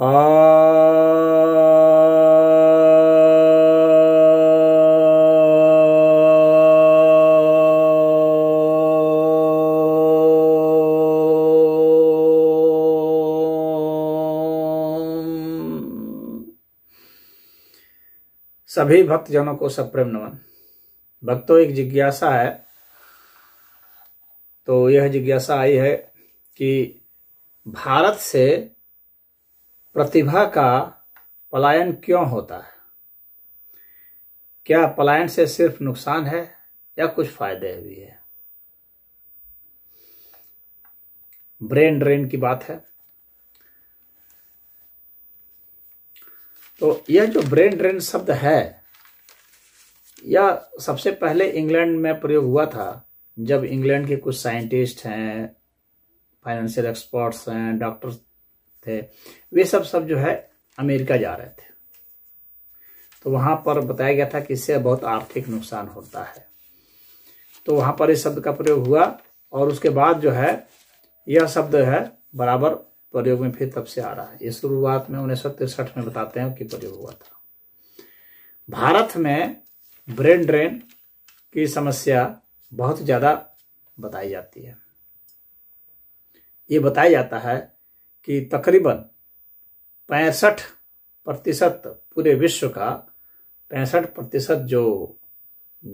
सभी भक्तजनों को सप्रेम नमन भक्तों एक जिज्ञासा है तो यह जिज्ञासा आई है कि भारत से प्रतिभा का पलायन क्यों होता है क्या पलायन से सिर्फ नुकसान है या कुछ फायदे भी है ब्रेन ड्रेन की बात है तो यह जो ब्रेन ड्रेन शब्द है यह सबसे पहले इंग्लैंड में प्रयोग हुआ था जब इंग्लैंड के कुछ साइंटिस्ट हैं फाइनेंशियल एक्सपर्ट्स हैं डॉक्टर्स थे वे सब सब जो है अमेरिका जा रहे थे तो वहां पर बताया गया था कि इससे बहुत आर्थिक नुकसान होता है तो वहां पर इस शब्द का प्रयोग हुआ और उसके बाद जो है यह शब्द है बराबर प्रयोग में फिर तब से आ रहा है ये शुरुआत में उन्नीस सौ तिरसठ में बताते हैं कि प्रयोग हुआ था भारत में ब्रेन ड्रेन की समस्या बहुत ज़्यादा बताई जाती है ये बताया जाता है कि तकरीबन पैंसठ प्रतिशत पूरे विश्व का पैंसठ प्रतिशत जो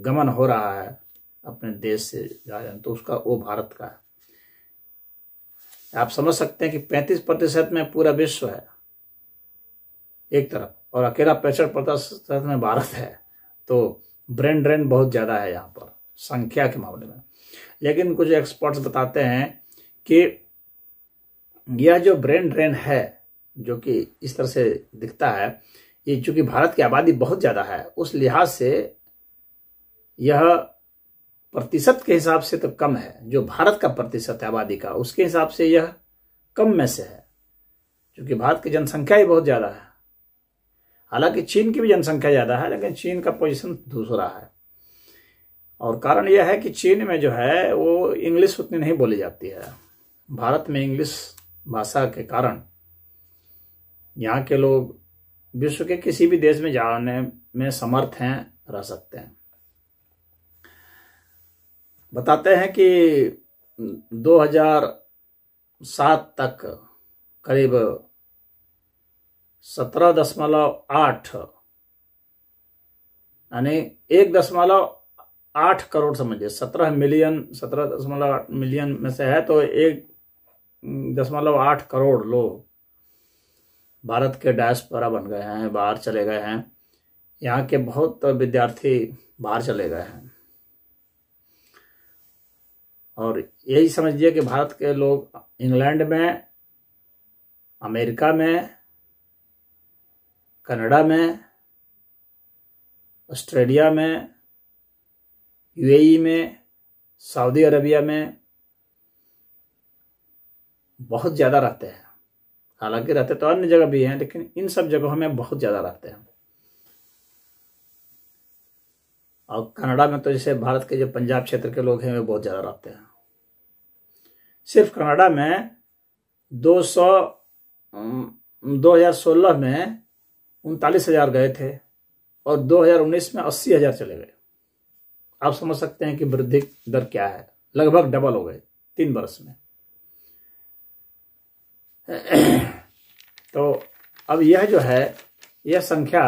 गमन हो रहा है अपने देश से जायन तो उसका वो भारत का है आप समझ सकते हैं कि पैंतीस प्रतिशत में पूरा विश्व है एक तरफ और अकेला पैंसठ प्रतिशत में भारत है तो ब्रेन ड्रेन बहुत ज़्यादा है यहाँ पर संख्या के मामले में लेकिन कुछ एक्सपर्ट्स बताते हैं कि यह जो ब्रेन ड्रेन है जो कि इस तरह से दिखता है ये चूंकि भारत की आबादी बहुत ज्यादा है उस लिहाज से यह प्रतिशत के हिसाब से तो कम है जो भारत का प्रतिशत है आबादी का उसके हिसाब से यह कम में से है क्योंकि भारत की जनसंख्या ही बहुत ज्यादा है हालांकि चीन की भी जनसंख्या ज्यादा है लेकिन चीन का पोजीशन दूसरा है और कारण यह है कि चीन में जो है वो इंग्लिश उतनी नहीं बोली जाती है भारत में इंग्लिश भाषा के कारण यहाँ के लोग विश्व के किसी भी देश में जाने में समर्थ हैं रह सकते हैं बताते हैं कि 2007 तक करीब 17.8 यानी एक दशमलव आठ करोड़ समझिए सत्रह मिलियन सत्रह दशमलव मिलियन में से है तो एक दशमलव आठ करोड़ लोग भारत के डायस्पोरा बन गए हैं बाहर चले गए हैं यहाँ के बहुत विद्यार्थी बाहर चले गए हैं और यही समझिए कि भारत के लोग इंग्लैंड में अमेरिका में कनाडा में ऑस्ट्रेलिया में यूएई में सऊदी अरबिया में बहुत ज़्यादा रहते हैं हालांकि रहते तो अन्य जगह भी हैं लेकिन इन सब जगहों में बहुत ज़्यादा रहते हैं और कनाडा में तो जैसे भारत के जो पंजाब क्षेत्र के लोग हैं वे बहुत ज़्यादा रहते हैं सिर्फ कनाडा में दो सौ दो हजार सोलह में उनतालीस हजार गए थे और 2019 में अस्सी हजार चले गए आप समझ सकते हैं कि वृद्धि दर क्या है लगभग डबल हो गए तीन वर्ष में तो अब यह जो है यह संख्या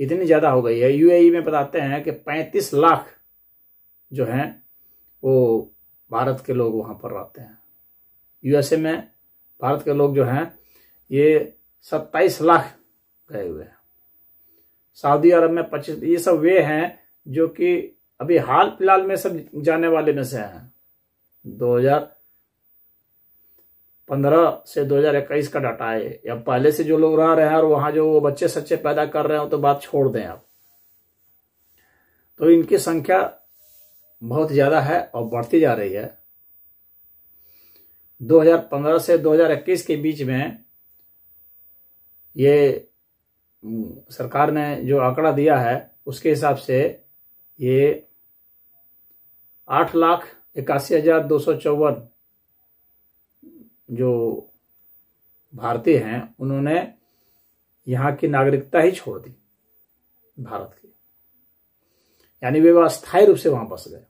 इतनी ज़्यादा हो गई है यूएई e में बताते हैं कि 35 लाख जो हैं वो भारत के लोग वहां पर रहते हैं यूएसए में भारत के लोग जो हैं ये 27 लाख गए हुए हैं सऊदी अरब में 25 ये सब वे हैं जो कि अभी हाल फिलहाल में सब जाने वाले में से हैं पंद्रह से दो हजार इक्कीस का डाटा है या पहले से जो लोग रह रहे हैं और वहां जो वो बच्चे सच्चे पैदा कर रहे हो तो बात छोड़ दें आप तो इनकी संख्या बहुत ज्यादा है और बढ़ती जा रही है 2015 से 2021 के बीच में ये सरकार ने जो आंकड़ा दिया है उसके हिसाब से ये आठ लाख इक्यासी हजार दो सौ चौवन जो भारतीय हैं उन्होंने यहाँ की नागरिकता ही छोड़ दी भारत की यानी वे अस्थायी रूप से वहां बस गए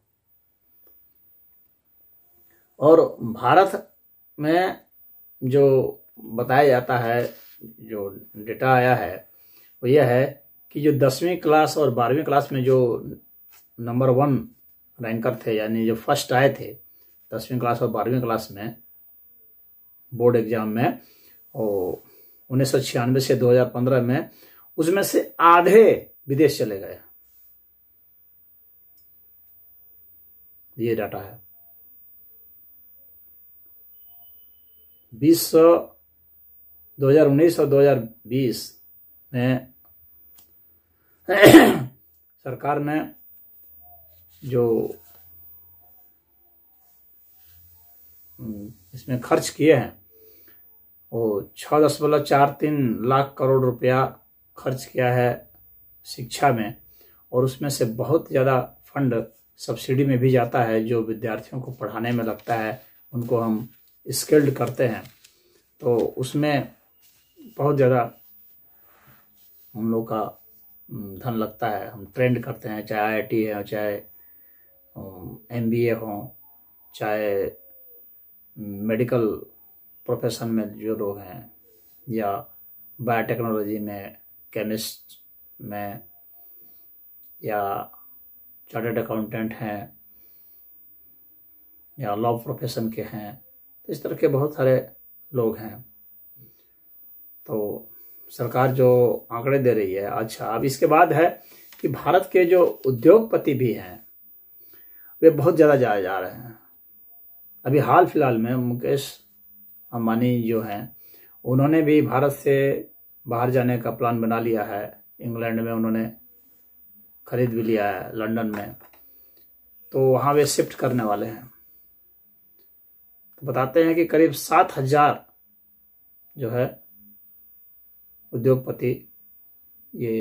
और भारत में जो बताया जाता है जो डेटा आया है वो यह है कि जो दसवीं क्लास और बारहवीं क्लास में जो नंबर वन रैंकर थे यानी जो फर्स्ट आए थे दसवीं क्लास और बारहवीं क्लास में बोर्ड एग्जाम में और उन्नीस सौ छियानवे से 2015 में उसमें से आधे विदेश चले गए ये डाटा है बीस सौ दो हजार उन्नीस और दो हजार बीस में सरकार ने जो हम्म, इसमें खर्च किए हैं वो छः दशमलव चार तीन लाख करोड़ रुपया खर्च किया है शिक्षा में और उसमें से बहुत ज़्यादा फंड सब्सिडी में भी जाता है जो विद्यार्थियों को पढ़ाने में लगता है उनको हम स्किल्ड करते हैं तो उसमें बहुत ज़्यादा हम लोग का धन लगता है हम ट्रेंड करते हैं चाहे आईआईटी है चाहे एमबीए हो चाहे मेडिकल प्रोफेशन में जो लोग हैं या बायोटेक्नोलॉजी में केमिस्ट में या चार्टर्ड अकाउंटेंट हैं या लॉ प्रोफेशन के हैं तो इस तरह के बहुत सारे लोग हैं तो सरकार जो आंकड़े दे रही है अच्छा अब इसके बाद है कि भारत के जो उद्योगपति भी हैं वे बहुत ज़्यादा जाए जा रहे हैं अभी हाल फिलहाल में मुकेश अंबानी जो हैं उन्होंने भी भारत से बाहर जाने का प्लान बना लिया है इंग्लैंड में उन्होंने खरीद भी लिया है लंदन में तो वहाँ वे शिफ्ट करने वाले हैं तो बताते हैं कि करीब सात हजार जो है उद्योगपति ये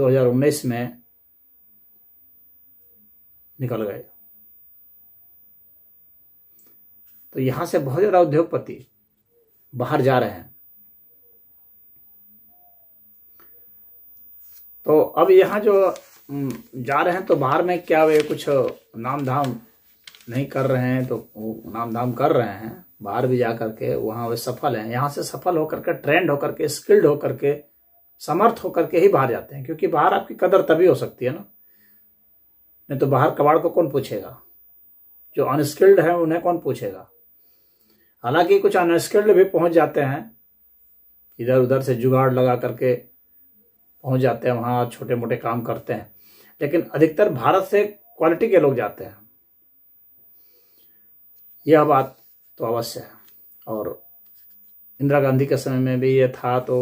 2019 में निकल गए तो यहां से बहुत ज़्यादा उद्योगपति बाहर जा रहे हैं तो अब यहाँ जो जा रहे हैं तो बाहर में क्या वे कुछ नाम धाम नहीं कर रहे हैं तो नाम धाम कर रहे हैं बाहर भी जा करके वहाँ वे सफल हैं यहाँ से सफल होकर के ट्रेंड होकर के स्किल्ड होकर के समर्थ होकर के ही बाहर जाते हैं क्योंकि बाहर आपकी कदर तभी हो सकती है ना नहीं तो बाहर कबाड़ को कौन पूछेगा जो अनस्किल्ड है उन्हें कौन पूछेगा हालांकि कुछ अनस्किल्ड भी पहुंच जाते हैं इधर उधर से जुगाड़ लगा करके पहुंच जाते हैं वहां छोटे मोटे काम करते हैं लेकिन अधिकतर भारत से क्वालिटी के लोग जाते हैं यह बात तो अवश्य है और इंदिरा गांधी के समय में भी यह था तो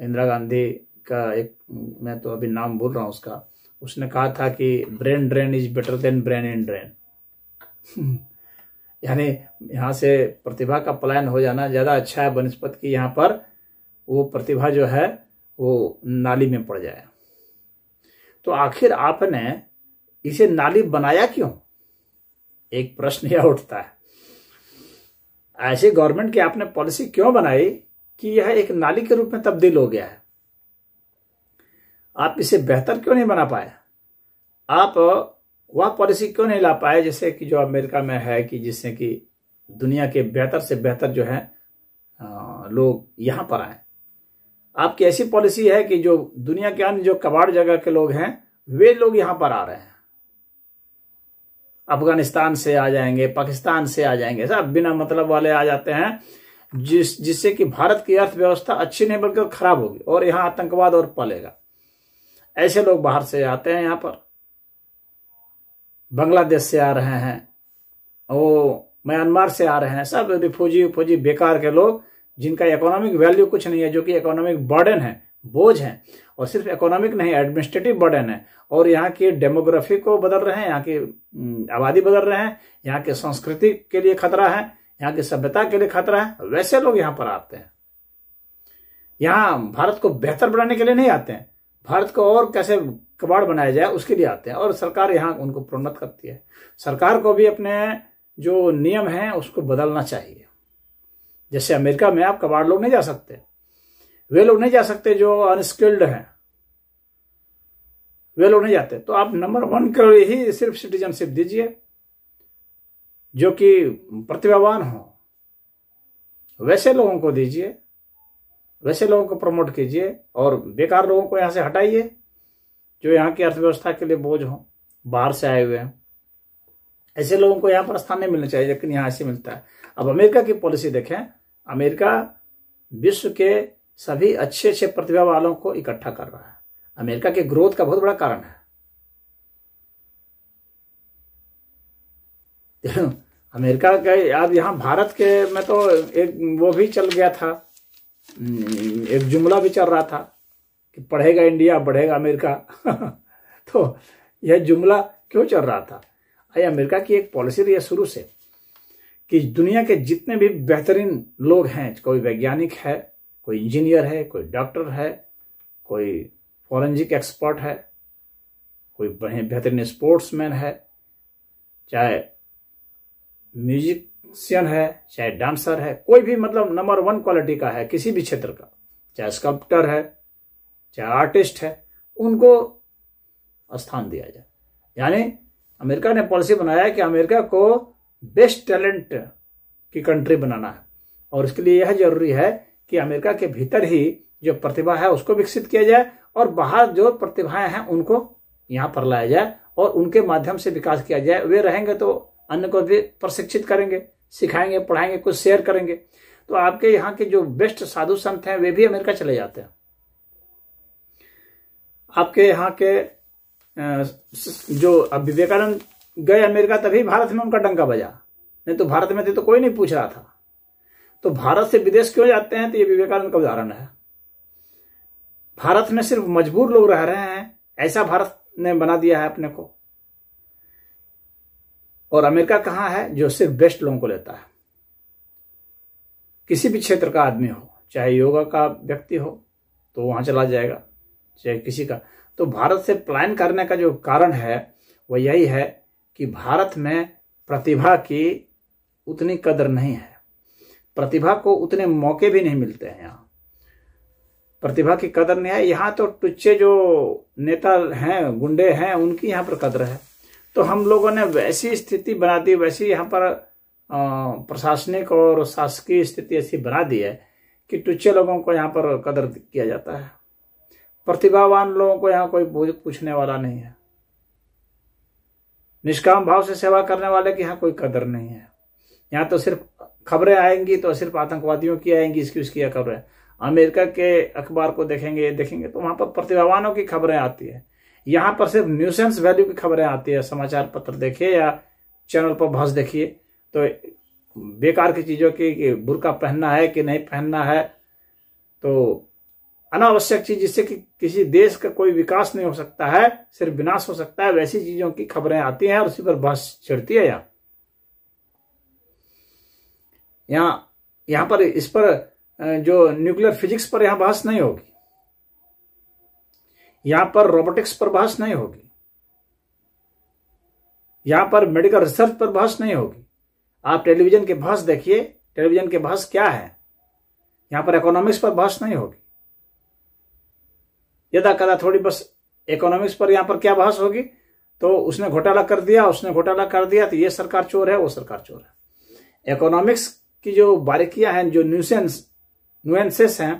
इंदिरा गांधी का एक मैं तो अभी नाम भूल रहा हूँ उसका उसने कहा था कि brain drain is better than brain in drain यानी यहाँ से प्रतिभा का पलायन हो जाना ज़्यादा अच्छा है बनस्पत की यहाँ पर वो प्रतिभा जो है वो नाली में पड़ जाए तो आखिर आपने इसे नाली बनाया क्यों एक प्रश्न यह उठता है ऐसे गवर्नमेंट की आपने पॉलिसी क्यों बनाई कि यह एक नाली के रूप में तब्दील हो गया है आप इसे बेहतर क्यों नहीं बना पाए आप वह पॉलिसी क्यों नहीं ला पाए जैसे कि जो अमेरिका में है कि जिससे कि दुनिया के बेहतर से बेहतर जो है लोग यहाँ पर आए आपकी ऐसी पॉलिसी है कि जो दुनिया के अन्य जो कबाड़ जगह के लोग हैं वे लोग यहां पर आ रहे हैं अफगानिस्तान से आ जाएंगे पाकिस्तान से आ जाएंगे सब बिना मतलब वाले आ जाते हैं जिस जिससे कि भारत की अर्थव्यवस्था अच्छी नहीं बल्कि खराब होगी और यहां आतंकवाद और पलेगा ऐसे लोग बाहर से आते हैं यहां पर बांग्लादेश से आ रहे हैं वो म्यांमार से आ रहे हैं सब रिफ्यूजी फौजी बेकार के लोग जिनका इकोनॉमिक वैल्यू कुछ नहीं है जो कि इकोनॉमिक बर्डन है बोझ है और सिर्फ इकोनॉमिक नहीं एडमिनिस्ट्रेटिव बर्डन है और यहाँ की डेमोग्राफी को बदल रहे हैं यहाँ की हम्म, आबादी बदल रहे हैं यहाँ के संस्कृति के लिए खतरा है यहाँ की सभ्यता के लिए खतरा है वैसे लोग यहाँ पर आते हैं यहाँ भारत को बेहतर बनाने के लिए नहीं आते हैं भारत को और कैसे कबाड़ बनाया जाए उसके लिए आते हैं और सरकार यहाँ उनको प्रोन्नत करती है सरकार को भी अपने जो नियम हैं उसको बदलना चाहिए जैसे अमेरिका में आप कबाड़ लोग नहीं जा सकते वे लोग नहीं जा सकते जो अनस्किल्ड हैं वे लोग नहीं जाते तो आप नंबर वन कर ही सिर्फ सिटीजनशिप दीजिए जो कि प्रतिभावान हो वैसे लोगों को दीजिए वैसे लोगों को प्रमोट कीजिए और बेकार लोगों को यहां से हटाइए जो यहाँ की अर्थव्यवस्था के लिए बोझ हो बाहर से आए हुए हैं ऐसे लोगों को यहाँ पर स्थान नहीं मिलना चाहिए लेकिन यहाँ ऐसे मिलता है अब अमेरिका की पॉलिसी देखें अमेरिका विश्व के सभी अच्छे अच्छे प्रतिभा वालों को इकट्ठा कर रहा है अमेरिका के ग्रोथ का बहुत बड़ा कारण है अमेरिका का यार यहाँ भारत के में तो एक वो भी चल गया था हम्म, एक जुमला भी चल रहा था कि पढ़ेगा इंडिया बढ़ेगा अमेरिका तो यह जुमला क्यों चल रहा था ये अमेरिका की एक पॉलिसी रही है शुरू से कि दुनिया के जितने भी बेहतरीन लोग हैं कोई वैज्ञानिक है कोई इंजीनियर है कोई डॉक्टर है कोई फॉरेंसिक एक्सपर्ट है कोई बेहतरीन स्पोर्ट्समैन है चाहे म्यूजिशियन है चाहे डांसर है कोई भी मतलब नंबर वन क्वालिटी का है किसी भी क्षेत्र का चाहे स्कल्प्टर है चाहे आर्टिस्ट है उनको स्थान दिया जाए यानी अमेरिका ने पॉलिसी बनाया कि अमेरिका को बेस्ट टैलेंट की कंट्री बनाना है और इसके लिए यह जरूरी है कि अमेरिका के भीतर ही जो प्रतिभा है उसको विकसित किया जाए और बाहर जो प्रतिभाएं हैं उनको यहाँ पर लाया जाए और उनके माध्यम से विकास किया जाए वे रहेंगे तो अन्य को भी प्रशिक्षित करेंगे सिखाएंगे पढ़ाएंगे कुछ शेयर करेंगे तो आपके यहाँ के जो बेस्ट साधु संत हैं वे भी अमेरिका चले जाते हैं आपके यहाँ के जो अब विवेकानंद गए अमेरिका तभी भारत में उनका डंका बजा नहीं तो भारत में थे तो कोई नहीं पूछ रहा था तो भारत से विदेश क्यों जाते हैं तो ये विवेकानंद का उदाहरण है भारत में सिर्फ मजबूर लोग रह रहे हैं ऐसा भारत ने बना दिया है अपने को और अमेरिका कहाँ है जो सिर्फ बेस्ट लोगों को लेता है किसी भी क्षेत्र का आदमी हो चाहे योगा का व्यक्ति हो तो वहां चला जाएगा चाहे किसी का तो भारत से प्लान करने का जो कारण है वह यही है कि भारत में प्रतिभा की उतनी कदर नहीं है प्रतिभा को उतने मौके भी नहीं मिलते हैं यहाँ प्रतिभा की कदर नहीं है यहाँ तो टुच्चे जो नेता हैं गुंडे हैं उनकी यहाँ पर कदर है तो हम लोगों ने वैसी स्थिति बना दी वैसी यहाँ पर प्रशासनिक और शासकीय स्थिति ऐसी बना दी है कि टुच्चे लोगों को यहाँ पर कदर किया जाता है प्रतिभावान लोगों को यहाँ कोई पूछने वाला नहीं है निष्काम भाव से सेवा करने वाले की यहाँ कोई कदर नहीं है यहाँ तो सिर्फ खबरें आएंगी तो सिर्फ आतंकवादियों की आएंगी इसकी उसकी यह खबरें अमेरिका के अखबार को देखेंगे देखेंगे तो वहां पर प्रतिभावानों की खबरें आती है यहाँ पर सिर्फ न्यूसेंस वैल्यू की खबरें आती है समाचार पत्र देखिए या चैनल पर भस देखिए तो बेकार की चीज़ों की बुरका पहनना है कि नहीं पहनना है तो अनावश्यक चीज जिससे कि किसी देश का कोई विकास नहीं हो सकता है सिर्फ विनाश हो सकता है वैसी चीजों की खबरें आती हैं और उसी पर बहस छिड़ती है यहां यहां यहां पर इस पर जो न्यूक्लियर फिजिक्स पर यहां बहस नहीं होगी यहां पर रोबोटिक्स पर बहस नहीं होगी यहां पर मेडिकल रिसर्च पर बहस नहीं होगी आप टेलीविजन के बहस देखिए टेलीविजन के बहस क्या है यहां पर इकोनॉमिक्स पर बहस नहीं होगी यदा कदा थोड़ी बस इकोनॉमिक्स पर यहां पर क्या बहस होगी तो उसने घोटाला कर दिया उसने घोटाला कर दिया तो ये सरकार चोर है वो सरकार चोर है इकोनॉमिक्स की जो बारीकियां हैं जो न्यूसेंस न्यूएंसेस हैं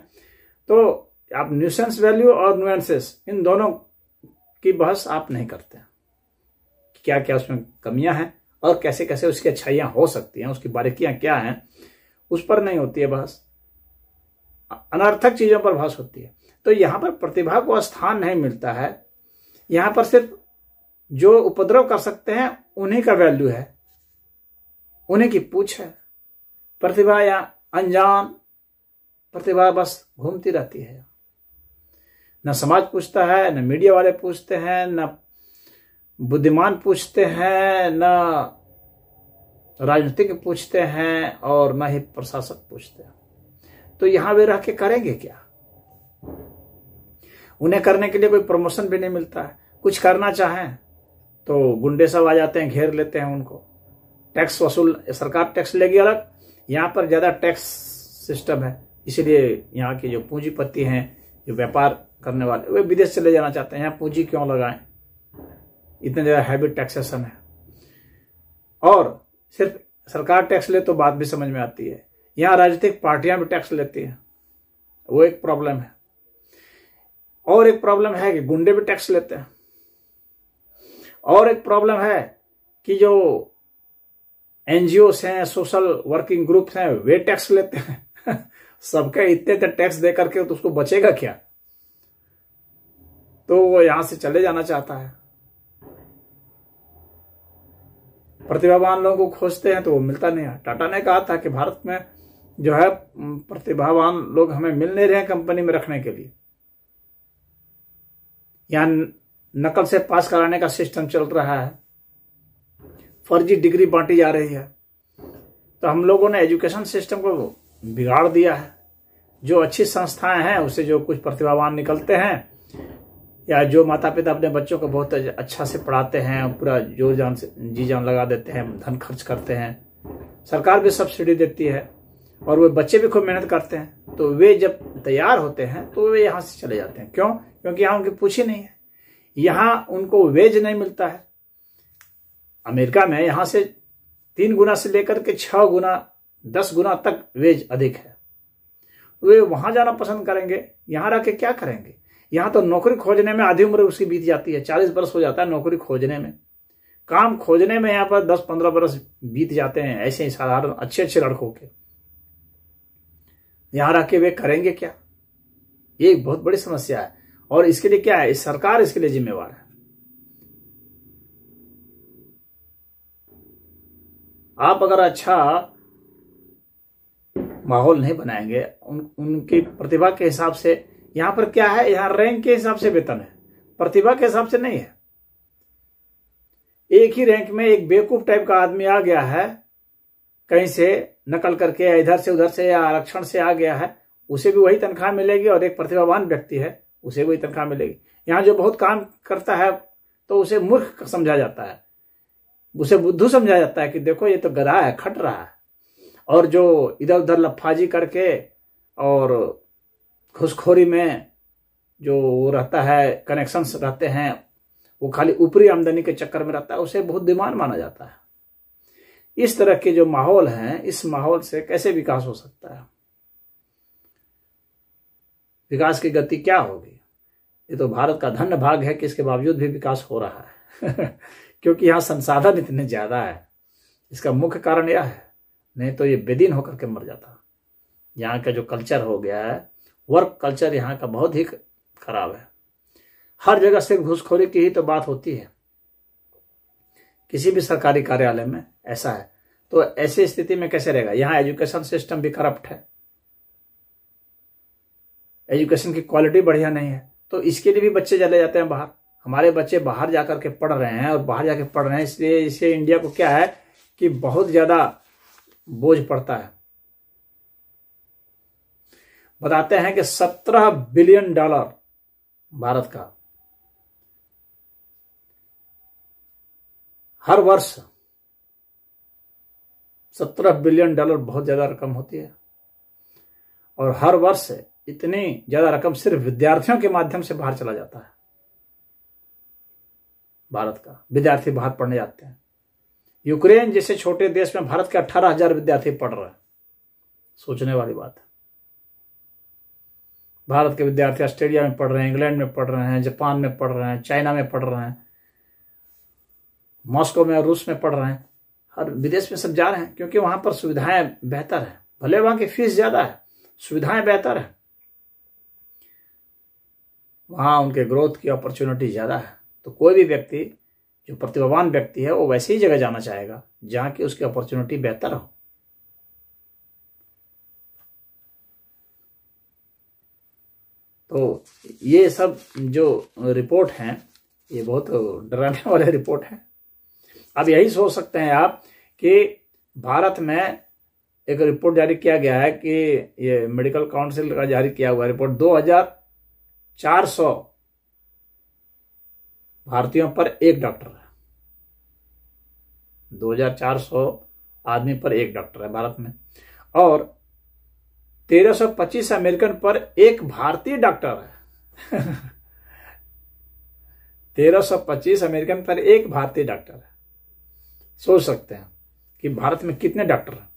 तो आप न्यूसेंस वैल्यू और न्यूएंसेस इन दोनों की बहस आप नहीं करते क्या क्या उसमें कमियां हैं और कैसे कैसे उसकी अच्छाइयां हो सकती हैं उसकी बारीकियां क्या हैं उस पर नहीं होती है बहस अनर्थक चीजों पर बहस होती है तो यहाँ पर प्रतिभा को स्थान नहीं मिलता है यहाँ पर सिर्फ जो उपद्रव कर सकते हैं उन्हीं का वैल्यू है उन्हीं की पूछ है प्रतिभा या अनजान प्रतिभा बस घूमती रहती है न समाज पूछता है न मीडिया वाले पूछते हैं न बुद्धिमान पूछते हैं न राजनीतिक पूछते हैं और न ही प्रशासक पूछते हैं तो यहां वे रह के करेंगे क्या उन्हें करने के लिए कोई प्रमोशन भी नहीं मिलता है कुछ करना चाहें तो गुंडे सब आ जाते हैं घेर लेते हैं उनको टैक्स वसूल सरकार टैक्स लेगी अलग यहाँ पर ज़्यादा टैक्स सिस्टम है इसीलिए यहाँ के जो पूंजीपति हैं जो व्यापार करने वाले वे विदेश चले जाना चाहते हैं यहाँ पूंजी क्यों लगाएं इतने ज़्यादा हैवी टैक्सेशन है और सिर्फ सरकार टैक्स ले तो बात भी समझ में आती है यहाँ राजनीतिक पार्टियां भी टैक्स लेती हैं वो एक प्रॉब्लम है और एक प्रॉब्लम है कि गुंडे भी टैक्स लेते हैं और एक प्रॉब्लम है कि जो एनजीओ हैं सोशल वर्किंग ग्रुप हैं वे टैक्स लेते हैं सबके इतने इतने टैक्स दे करके तो उसको बचेगा क्या तो वो यहां से चले जाना चाहता है प्रतिभावान लोगों को खोजते हैं तो वो मिलता नहीं है टाटा ने कहा था कि भारत में जो है प्रतिभावान लोग हमें मिल नहीं रहे कंपनी में रखने के लिए या नकल से पास कराने का सिस्टम चल रहा है फर्जी डिग्री बांटी जा रही है तो हम लोगों ने एजुकेशन सिस्टम को बिगाड़ दिया है जो अच्छी संस्थाएं हैं उसे जो कुछ प्रतिभावान निकलते हैं या जो माता पिता अपने बच्चों को बहुत अच्छा से पढ़ाते हैं पूरा जोर जान से जी जान लगा देते हैं धन खर्च करते हैं सरकार भी सब्सिडी देती है और वे बच्चे भी खूब मेहनत करते हैं तो वे जब तैयार होते हैं तो वे यहाँ से चले जाते हैं क्यों क्योंकि यहां उनकी पूछ ही नहीं है यहां उनको वेज नहीं मिलता है अमेरिका में यहां से तीन गुना से लेकर के छह गुना दस गुना तक वेज अधिक है वे वहां जाना पसंद करेंगे यहां रह के क्या करेंगे यहां तो नौकरी खोजने में आधी उम्र उसकी बीत जाती है चालीस बरस हो जाता है नौकरी खोजने में काम खोजने में यहां पर दस पंद्रह बरस बीत जाते हैं ऐसे ही साधारण अच्छे अच्छे लड़कों के यहां रह के वे करेंगे क्या ये एक बहुत बड़ी समस्या है और इसके लिए क्या है सरकार इसके लिए जिम्मेवार है आप अगर अच्छा माहौल नहीं बनाएंगे उन उनकी प्रतिभा के हिसाब से यहां पर क्या है यहां रैंक के हिसाब से वेतन है प्रतिभा के हिसाब से नहीं है एक ही रैंक में एक बेवकूफ टाइप का आदमी आ गया है कहीं से नकल करके इधर से उधर से या आरक्षण से आ गया है उसे भी वही तनख्वाह मिलेगी और एक प्रतिभावान व्यक्ति है उसे वही तनख्वाह मिलेगी यहाँ जो बहुत काम करता है तो उसे मूर्ख समझा जाता है उसे बुद्धू समझा जाता है कि देखो ये तो गधा है खट रहा है और जो इधर उधर लफाजी करके और घुसखोरी में जो रहता है कनेक्शन रहते हैं वो खाली ऊपरी आमदनी के चक्कर में रहता है उसे बहुत दिमान माना जाता है इस तरह के जो माहौल हैं इस माहौल से कैसे विकास हो सकता है विकास की गति क्या होगी ये तो भारत का धन्य भाग है कि इसके बावजूद भी विकास हो रहा है क्योंकि यहाँ संसाधन इतने ज्यादा है इसका मुख्य कारण यह है नहीं तो ये बेदीन होकर के मर जाता यहाँ का जो कल्चर हो गया है वर्क कल्चर यहाँ का बहुत ही खराब है हर जगह सिर्फ घुसखोरी की ही तो बात होती है किसी भी सरकारी कार्यालय में ऐसा है तो ऐसी स्थिति में कैसे रहेगा यहाँ एजुकेशन सिस्टम भी करप्ट है एजुकेशन की क्वालिटी बढ़िया नहीं है तो इसके लिए भी बच्चे चले जाते हैं बाहर हमारे बच्चे बाहर जा के पढ़ रहे हैं और बाहर जाकर पढ़ रहे हैं इसलिए इससे इंडिया को क्या है कि बहुत ज़्यादा बोझ पड़ता है बताते हैं कि सत्रह बिलियन डॉलर भारत का हर वर्ष सत्रह बिलियन डॉलर बहुत ज्यादा रकम होती है और हर वर्ष इतनी ज्यादा रकम सिर्फ विद्यार्थियों के माध्यम से बाहर चला जाता है भारत का विद्यार्थी बाहर पढ़ने जाते हैं यूक्रेन जैसे छोटे देश में भारत के अट्ठारह हजार विद्यार्थी पढ़ रहे हैं सोचने वाली बात है भारत के विद्यार्थी ऑस्ट्रेलिया में पढ़ रहे हैं इंग्लैंड में पढ़ रहे हैं जापान में पढ़ रहे हैं चाइना में पढ़ रहे हैं मॉस्को में रूस में पढ़ रहे हैं हर विदेश में सब जा रहे हैं क्योंकि वहां पर सुविधाएं बेहतर है भले वहां की फीस ज्यादा है सुविधाएं बेहतर है वहाँ उनके ग्रोथ की अपॉर्चुनिटी ज़्यादा है तो कोई भी व्यक्ति जो प्रतिभावान व्यक्ति है वो वैसे ही जगह जाना चाहेगा जहाँ की उसकी अपॉर्चुनिटी बेहतर हो तो ये सब जो रिपोर्ट हैं ये बहुत डराने वाले रिपोर्ट हैं अब यही सोच सकते हैं आप कि भारत में एक रिपोर्ट जारी किया गया है कि ये मेडिकल काउंसिल का जारी किया हुआ रिपोर्ट चार सौ भारतीयों पर एक डॉक्टर है दो हजार चार सौ आदमी पर एक डॉक्टर है भारत में और 1325 अमेरिकन पर एक भारतीय डॉक्टर है 1325 अमेरिकन पर एक भारतीय डॉक्टर है सोच सकते हैं कि भारत में कितने डॉक्टर हैं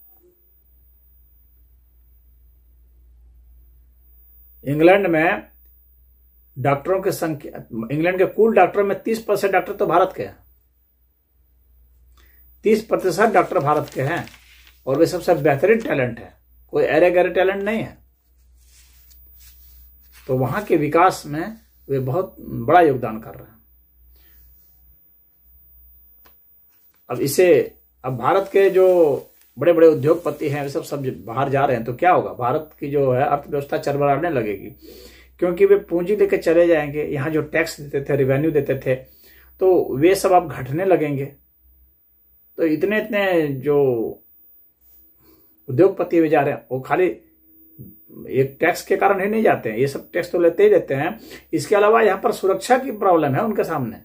इंग्लैंड में डॉक्टरों की संख्या इंग्लैंड के कुल डॉक्टरों में तीस परसेंट डॉक्टर तो भारत के हैं तीस प्रतिशत डॉक्टर भारत के हैं और वे सबसे बेहतरीन टैलेंट है कोई अरे गहरे टैलेंट नहीं है तो वहां के विकास में वे बहुत बड़ा योगदान कर रहे हैं अब इसे अब भारत के जो बड़े बड़े उद्योगपति हैं वे सब सब बाहर जा रहे हैं तो क्या होगा भारत की जो है अर्थव्यवस्था चरबराने लगेगी क्योंकि वे पूंजी लेकर चले जाएंगे यहाँ जो टैक्स देते थे रेवेन्यू देते थे तो वे सब आप घटने लगेंगे तो इतने इतने जो उद्योगपति वे जा रहे हैं वो खाली एक टैक्स के कारण ही नहीं जाते हैं ये सब टैक्स तो लेते ही रहते हैं इसके अलावा यहाँ पर सुरक्षा की प्रॉब्लम है उनके सामने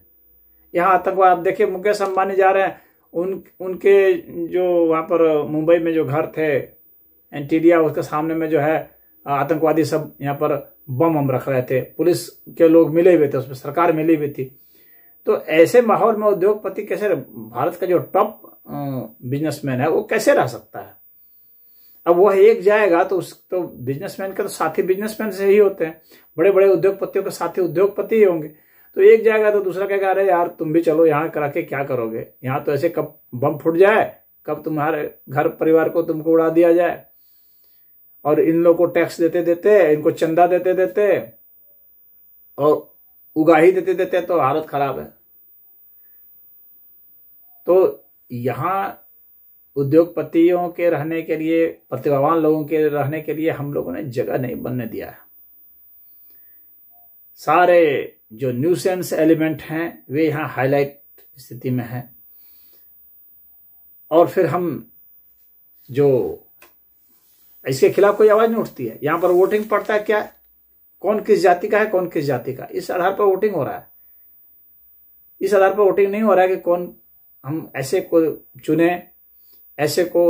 यहाँ आतंकवाद देखिए मुकेश अंबानी जा रहे हैं उन उनके जो वहां पर मुंबई में जो घर थे एंटीडिया उसके सामने में जो है आतंकवादी सब यहाँ पर बम हम रख रहे थे पुलिस के लोग मिले हुए थे उसमें सरकार मिली हुई थी तो ऐसे माहौल में उद्योगपति कैसे भारत का जो टॉप बिजनेसमैन है वो कैसे रह सकता है अब वह एक जाएगा तो उस तो बिजनेसमैन के तो साथी बिजनेसमैन से ही होते हैं बड़े बड़े उद्योगपतियों के साथी उद्योगपति ही होंगे तो एक जाएगा तो दूसरा कहेगा अरे यार तुम भी चलो यहाँ करा के क्या करोगे यहाँ तो ऐसे कब बम फूट जाए कब तुम्हारे घर परिवार को तुमको उड़ा दिया जाए और इन लोग को टैक्स देते देते इनको चंदा देते देते और उगाही देते देते तो हालत खराब है तो यहां उद्योगपतियों के रहने के लिए प्रतिभावान लोगों के रहने के लिए हम लोगों ने जगह नहीं बनने दिया है सारे जो न्यूसेंस एलिमेंट हैं वे यहां हाईलाइट स्थिति में हैं और फिर हम जो इसके खिलाफ कोई आवाज नहीं उठती है यहां पर वोटिंग पड़ता है क्या कौन किस जाति का है कौन किस जाति का इस आधार पर वोटिंग हो रहा है इस आधार पर वोटिंग नहीं हो रहा है कि कौन हम ऐसे को चुने ऐसे को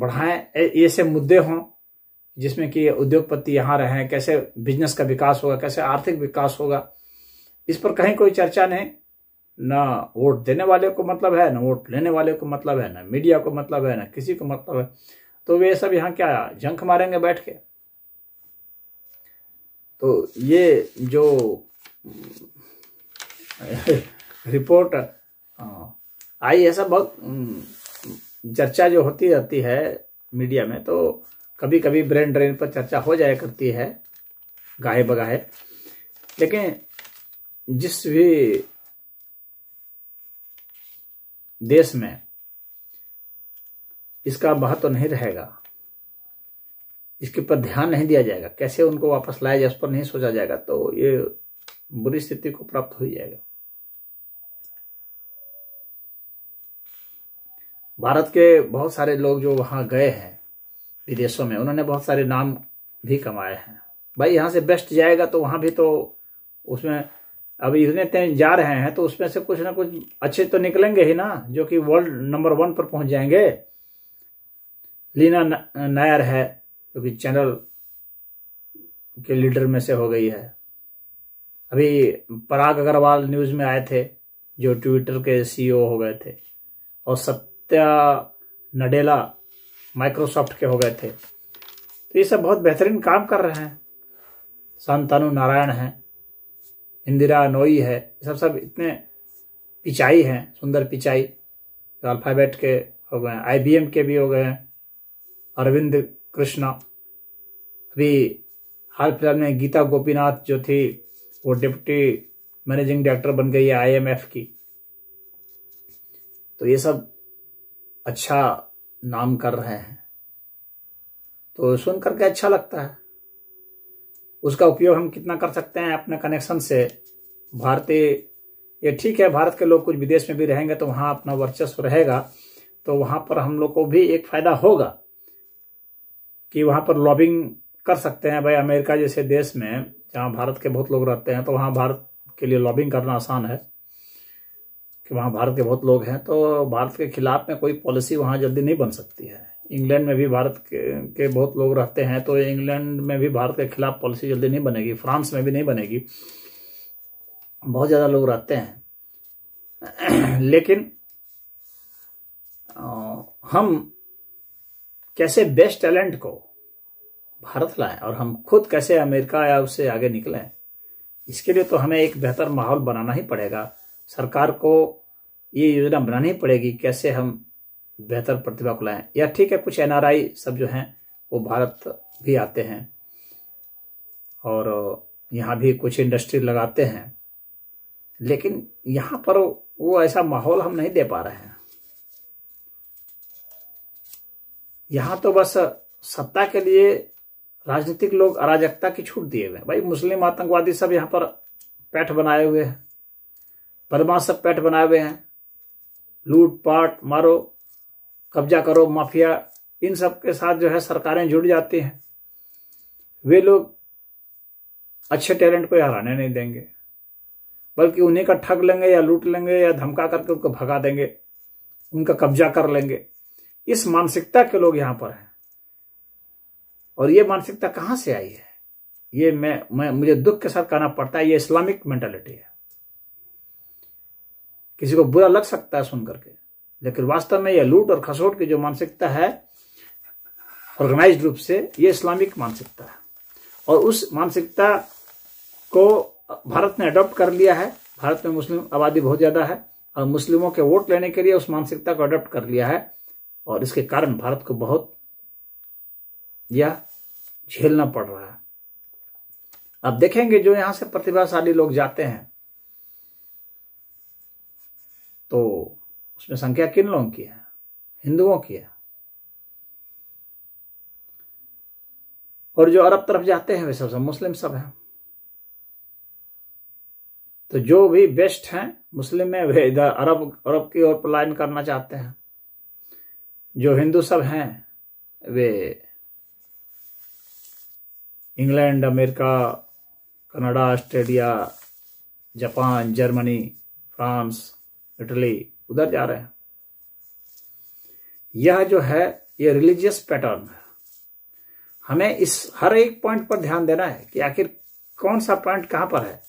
बढ़ाएं ऐसे मुद्दे हों जिसमें कि उद्योगपति यहां रहे कैसे बिजनेस का विकास होगा कैसे आर्थिक विकास होगा इस पर कहीं कोई चर्चा नहीं ना वोट देने वाले को मतलब है ना वोट लेने वाले को मतलब है ना मीडिया को मतलब है ना किसी को मतलब है तो वे सब यहाँ क्या जंख मारेंगे बैठ के तो ये जो रिपोर्ट आई ऐसा बहुत चर्चा जो होती रहती है मीडिया में तो कभी कभी ब्रेन ड्रेन पर चर्चा हो जाया करती है गाहे बगाहे लेकिन जिस भी देश में इसका महत्व तो नहीं रहेगा इसके ऊपर ध्यान नहीं दिया जाएगा कैसे उनको वापस लाया जाए उस पर नहीं सोचा जाएगा तो ये बुरी स्थिति को प्राप्त हो जाएगा भारत के बहुत सारे लोग जो वहां गए हैं विदेशों में उन्होंने बहुत सारे नाम भी कमाए हैं भाई यहां से बेस्ट जाएगा तो वहां भी तो उसमें अब इतने तेज जा रहे हैं तो उसमें से कुछ ना कुछ अच्छे तो निकलेंगे ही ना जो कि वर्ल्ड नंबर वन पर पहुंच जाएंगे लीना नायर है जो कि चैनल के लीडर में से हो गई है अभी पराग अग्रवाल न्यूज में आए थे जो ट्विटर के सीईओ हो गए थे और सत्या नडेला माइक्रोसॉफ्ट के हो गए थे तो ये सब बहुत बेहतरीन काम कर रहे हैं संतानु नारायण हैं इंदिरा नोई है सब सब इतने पिचाई हैं सुंदर पिचाई जो अल्फ़ाबेट के हो गए हैं आईबीएम के भी हो गए हैं अरविंद कृष्णा अभी हाल फिलहाल में गीता गोपीनाथ जो थी वो डिप्टी मैनेजिंग डायरेक्टर बन गई है आईएमएफ की तो ये सब अच्छा नाम कर रहे हैं तो सुन करके अच्छा लगता है उसका उपयोग हम कितना कर सकते हैं अपने कनेक्शन से भारतीय ये ठीक है भारत के लोग कुछ विदेश में भी रहेंगे तो वहां अपना वर्चस्व रहेगा तो वहां पर हम लोग को भी एक फायदा होगा कि वहां पर लॉबिंग कर सकते हैं भाई अमेरिका जैसे देश में जहाँ भारत के बहुत लोग रहते हैं तो वहाँ भारत के लिए लॉबिंग करना आसान है कि वहाँ भारत के बहुत लोग हैं तो भारत के खिलाफ में कोई पॉलिसी वहाँ जल्दी नहीं बन सकती है इंग्लैंड में भी भारत के, के बहुत लोग रहते हैं तो इंग्लैंड में भी भारत के खिलाफ पॉलिसी जल्दी नहीं बनेगी फ्रांस में भी नहीं बनेगी बहुत ज़्यादा लोग रहते हैं लेकिन हम कैसे बेस्ट टैलेंट को भारत लाए और हम खुद कैसे अमेरिका या उससे आगे निकले इसके लिए तो हमें एक बेहतर माहौल बनाना ही पड़ेगा सरकार को ये योजना बनानी पड़ेगी कैसे हम बेहतर प्रतिभा को लाएं या ठीक है कुछ एनआरआई सब जो हैं वो भारत भी आते हैं और यहाँ भी कुछ इंडस्ट्री लगाते हैं लेकिन यहाँ पर वो ऐसा माहौल हम नहीं दे पा रहे हैं यहां तो बस सत्ता के लिए राजनीतिक लोग अराजकता की छूट दिए हुए हैं भाई मुस्लिम आतंकवादी सब यहाँ पर पैठ बनाए हुए हैं बदमाश सब पैठ बनाए हुए हैं लूट पाट मारो कब्जा करो माफिया इन सब के साथ जो है सरकारें जुड़ जाती हैं वे लोग अच्छे टैलेंट को हराने नहीं देंगे बल्कि उन्हीं का ठग लेंगे या लूट लेंगे या धमका करके उनको भगा देंगे उनका कब्जा कर लेंगे इस मानसिकता के लोग यहां पर हैं और ये मानसिकता कहां से आई है ये मैं मैं मुझे दुख के साथ कहना पड़ता है ये इस्लामिक मेंटेलिटी है किसी को बुरा लग सकता है सुनकर के लेकिन वास्तव में यह लूट और खसोट की जो मानसिकता है ऑर्गेनाइज रूप से ये इस्लामिक मानसिकता है और उस मानसिकता को भारत ने अडॉप्ट कर लिया है भारत में मुस्लिम आबादी बहुत ज्यादा है और मुस्लिमों के वोट लेने के लिए उस मानसिकता को अडॉप्ट कर लिया है और इसके कारण भारत को बहुत यह झेलना पड़ रहा है अब देखेंगे जो यहां से प्रतिभाशाली लोग जाते हैं तो उसमें संख्या किन लोगों की है हिंदुओं की है और जो अरब तरफ जाते हैं वे सब सब मुस्लिम सब हैं तो जो भी बेस्ट हैं मुस्लिम में वे इधर अरब अरब की ओर पलायन करना चाहते हैं जो हिंदू सब हैं वे England America Canada Australia Japan Germany France Italy उधर जा रहे हैं यह जो है ये रिलीजियस पैटर्न है हमें इस हर एक पॉइंट पर ध्यान देना है कि आखिर कौन सा पॉइंट कहाँ पर है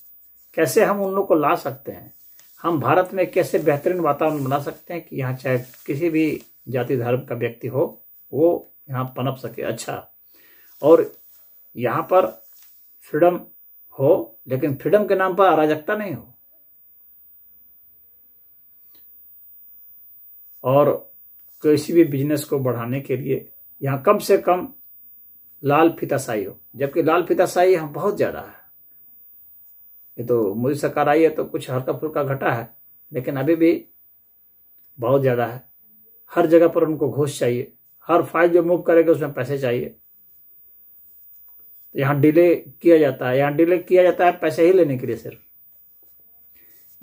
कैसे हम उन लोग को ला सकते हैं हम भारत में कैसे बेहतरीन वातावरण बना सकते हैं कि यहाँ चाहे किसी भी जाति धर्म का व्यक्ति हो वो यहाँ पनप सके अच्छा और यहाँ पर फ्रीडम हो लेकिन फ्रीडम के नाम पर अराजकता नहीं हो और किसी भी बिजनेस को बढ़ाने के लिए यहाँ कम से कम लाल फिताशाही हो जबकि लाल फिताशाही यहाँ बहुत ज़्यादा है ये तो मोदी सरकार आई है तो कुछ हल्का फुल्का घटा है लेकिन अभी भी बहुत ज़्यादा है हर जगह पर उनको घोष चाहिए हर फाइल जो मूव करेगा उसमें पैसे चाहिए यहाँ डिले किया जाता है यहाँ डिले किया जाता है पैसे ही लेने के लिए सिर्फ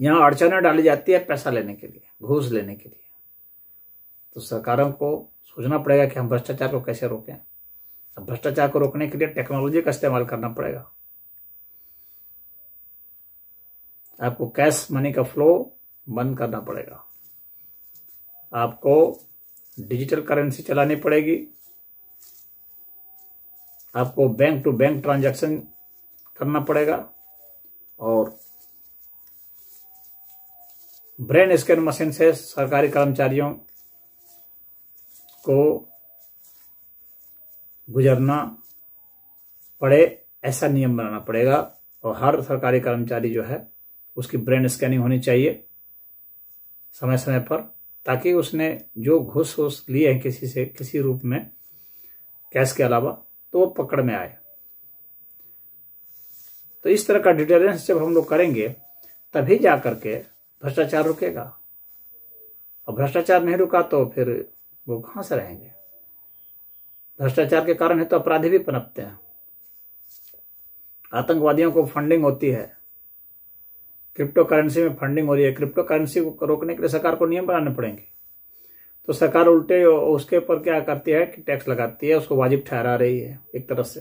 यहाँ अड़चने डाली जाती है पैसा लेने के लिए घूस लेने के लिए तो सरकारों को सोचना पड़ेगा कि हम भ्रष्टाचार को कैसे रोकें तो भ्रष्टाचार को रोकने के लिए टेक्नोलॉजी का इस्तेमाल करना पड़ेगा आपको कैश मनी का फ्लो बंद करना पड़ेगा आपको डिजिटल करेंसी चलानी पड़ेगी आपको बैंक टू बैंक ट्रांजैक्शन करना पड़ेगा और ब्रेन स्कैन मशीन से सरकारी कर्मचारियों को गुजरना पड़े ऐसा नियम बनाना पड़ेगा और हर सरकारी कर्मचारी जो है उसकी ब्रेन स्कैनिंग होनी चाहिए समय समय पर ताकि उसने जो घुस उस लिए हैं किसी से किसी रूप में कैश के अलावा तो वो पकड़ में आए तो इस तरह का डिटेलेंस जब हम लोग करेंगे तभी जा करके भ्रष्टाचार रुकेगा और भ्रष्टाचार नहीं रुका तो फिर वो कहां से रहेंगे भ्रष्टाचार के कारण है तो अपराधी भी पनपते हैं आतंकवादियों को फंडिंग होती है क्रिप्टो करेंसी में फंडिंग हो रही है क्रिप्टो करेंसी को रोकने के लिए सरकार को नियम बनाने पड़ेंगे तो सरकार उल्टे उसके ऊपर क्या करती है कि टैक्स लगाती है उसको वाजिब ठहरा रही है एक तरह से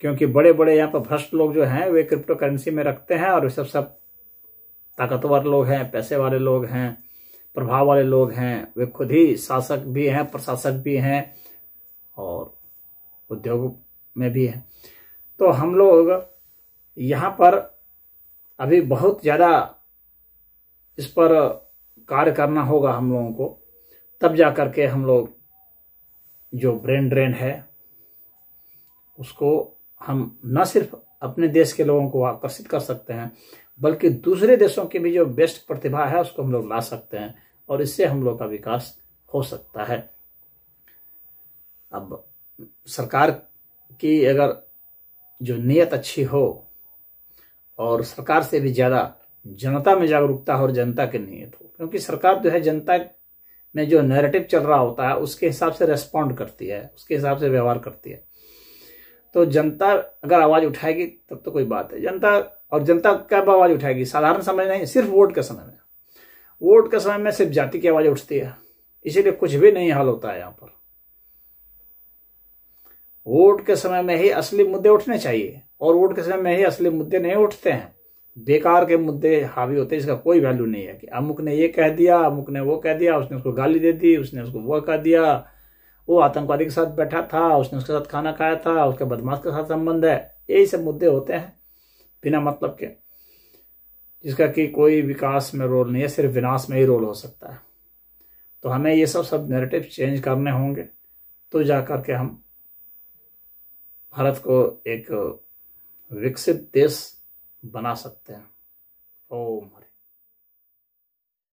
क्योंकि बड़े बड़े यहाँ पर भ्रष्ट लोग जो हैं वे क्रिप्टो करेंसी में रखते हैं और सब सब ताकतवर लोग हैं पैसे वाले लोग हैं प्रभाव वाले लोग हैं वे खुद ही शासक भी हैं प्रशासक भी हैं और उद्योग में भी हैं तो हम लोग यहाँ पर अभी बहुत ज़्यादा इस पर कार्य करना होगा हम लोगों को तब जा कर के हम लोग जो ब्रेन ड्रेन है उसको हम न सिर्फ अपने देश के लोगों को आकर्षित कर सकते हैं बल्कि दूसरे देशों की भी जो बेस्ट प्रतिभा है उसको हम लोग ला सकते हैं और इससे हम लोग का विकास हो सकता है अब सरकार की अगर जो नीयत अच्छी हो और सरकार से भी ज़्यादा जनता में जागरूकता हो और जनता की नियत हो क्योंकि सरकार जो है जनता में जो नैरेटिव चल रहा होता है उसके हिसाब से रेस्पॉन्ड करती है उसके हिसाब से व्यवहार करती है तो जनता अगर आवाज़ उठाएगी तब तो कोई बात है जनता और जनता कब आवाज़ उठाएगी साधारण समय नहीं सिर्फ वोट के समय में वोट के समय में सिर्फ जाति की आवाज़ उठती है इसीलिए कुछ भी नहीं हल होता है यहां पर वोट के समय में ही असली मुद्दे उठने चाहिए और वोट के समय में ही असली मुद्दे नहीं उठते हैं बेकार के मुद्दे हावी होते हैं इसका कोई वैल्यू नहीं है कि अमुक ने ये कह दिया अमुक ने वो कह दिया उसने उसको गाली दे दी उसने उसको वो कह दिया वो आतंकवादी के साथ बैठा था उसने उसके साथ खाना खाया था उसके बदमाश के साथ संबंध है यही सब मुद्दे होते हैं बिना मतलब के जिसका कि कोई विकास में रोल नहीं है सिर्फ विनाश में ही रोल हो सकता है तो हमें ये सब सब नेरेटिव चेंज करने होंगे तो जा करके हम भारत को एक विकसित देश बना सकते हैं ओम